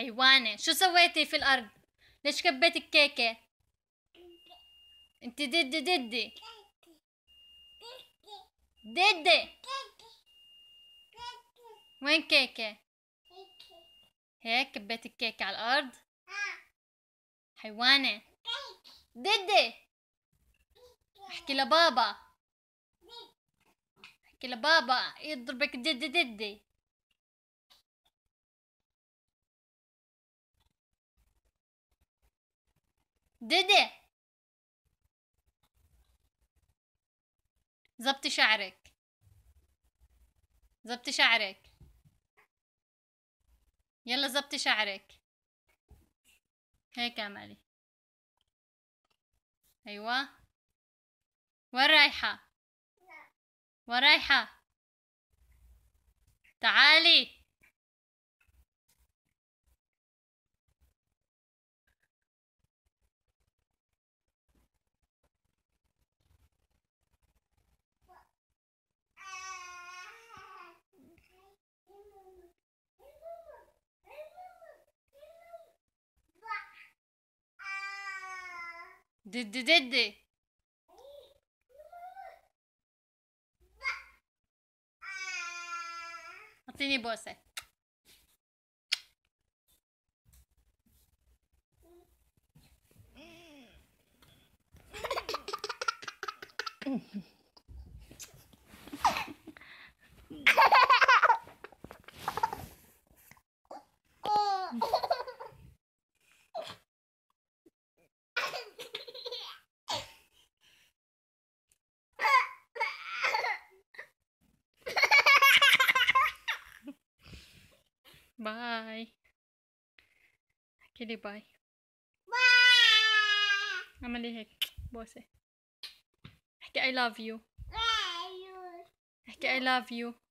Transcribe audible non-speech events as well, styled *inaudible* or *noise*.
حيوانة شو سويتي في الأرض؟ ليش كبيت الكيكة؟ انت ددي ددي ددي وين كيكة؟ هيك كبيت الكيكة على الأرض؟ حيوانة ددي احكي لبابا احكي لبابا يضربك ددي ددي ديدي زبطي شعرك زبطي شعرك يلا زبطي شعرك هيك اعملي ايوه وين رايحه وين رايحه تعالي did did did? ty neboj se. Mm-hmm. Bye. Okay, bye. Bye. Nama dia Hek. Eh, *tsk* bos eh. Okay, I love you. Bye. Okay, I love you.